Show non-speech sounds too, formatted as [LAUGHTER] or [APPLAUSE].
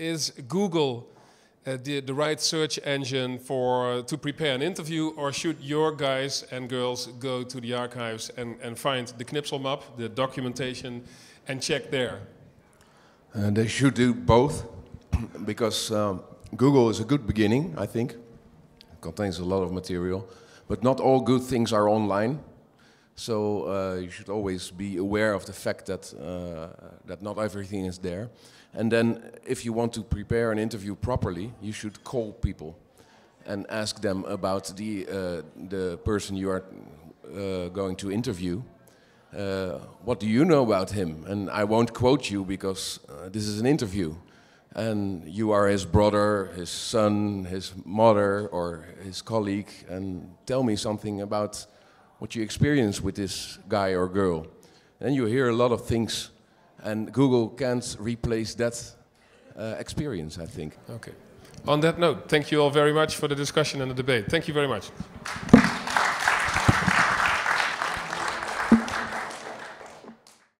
is Google uh, the, the right search engine for to prepare an interview, or should your guys and girls go to the archives and, and find the Knipsel map, the documentation, and check there? Uh, they should do both, [CLEARS THROAT] because um, Google is a good beginning, I think. It contains a lot of material, but not all good things are online. So uh, you should always be aware of the fact that, uh, that not everything is there. And then if you want to prepare an interview properly, you should call people and ask them about the, uh, the person you are uh, going to interview. Uh, what do you know about him? And I won't quote you because uh, this is an interview. And you are his brother, his son, his mother, or his colleague, and tell me something about what you experience with this guy or girl. And you hear a lot of things, and Google can't replace that uh, experience, I think. Okay. On that note, thank you all very much for the discussion and the debate. Thank you very much.